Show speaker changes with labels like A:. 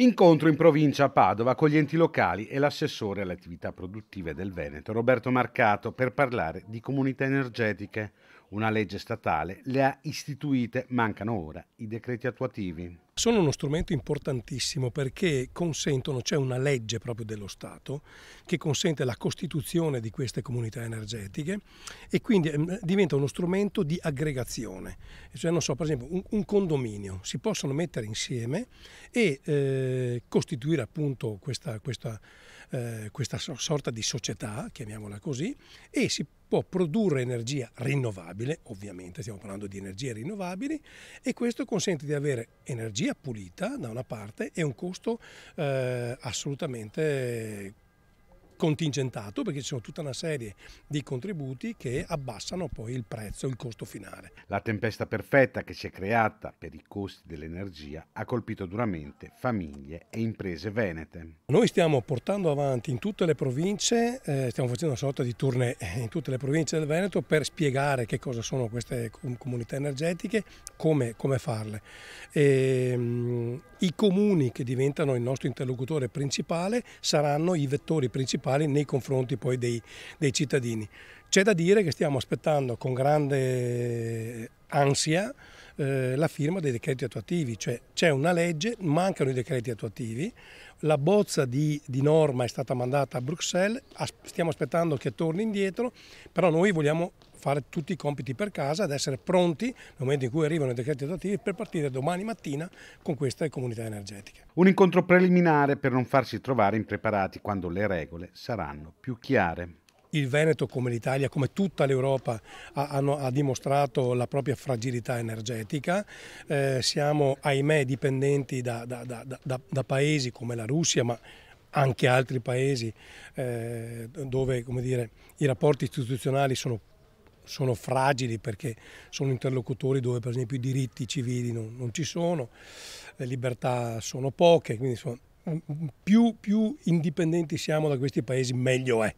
A: Incontro in provincia a Padova con gli enti locali e l'assessore alle attività produttive del Veneto Roberto Marcato per parlare di comunità energetiche una legge statale, le ha istituite, mancano ora i decreti attuativi.
B: Sono uno strumento importantissimo perché consentono, c'è una legge proprio dello Stato che consente la costituzione di queste comunità energetiche e quindi ehm, diventa uno strumento di aggregazione. Cioè, non so, per esempio, un, un condominio si possono mettere insieme e eh, costituire appunto questa, questa eh, questa sorta di società, chiamiamola così, e si può produrre energia rinnovabile, ovviamente stiamo parlando di energie rinnovabili, e questo consente di avere energia pulita da una parte e un costo eh, assolutamente contingentato perché ci sono tutta una serie di contributi che abbassano poi il prezzo, il costo finale.
A: La tempesta perfetta che si è creata per i costi dell'energia ha colpito duramente famiglie e imprese venete.
B: Noi stiamo portando avanti in tutte le province, eh, stiamo facendo una sorta di tournée eh, in tutte le province del Veneto per spiegare che cosa sono queste comunità energetiche, come, come farle. E, ehm, mh, I comuni che diventano il nostro interlocutore principale saranno i vettori principali municipali nei confronti poi dei, dei cittadini. C'è da dire che stiamo aspettando con grande ansia eh, la firma dei decreti attuativi, cioè c'è una legge, mancano i decreti attuativi, la bozza di, di norma è stata mandata a Bruxelles, stiamo aspettando che torni indietro, però noi vogliamo fare tutti i compiti per casa ad essere pronti nel momento in cui arrivano i decreti attuativi per partire domani mattina con queste comunità energetiche.
A: Un incontro preliminare per non farsi trovare impreparati quando le regole saranno più chiare
B: il Veneto come l'Italia, come tutta l'Europa ha, ha, dimostrato la propria fragilità energetica, eh, siamo ahimè dipendenti da, da, da, da, paesi come la Russia, ma anche altri paesi eh, dove dire, i rapporti istituzionali sono sono fragili perché sono interlocutori dove per esempio i diritti civili non, non ci sono, le libertà sono poche, quindi insomma, mm, più, più indipendenti siamo da questi paesi meglio è.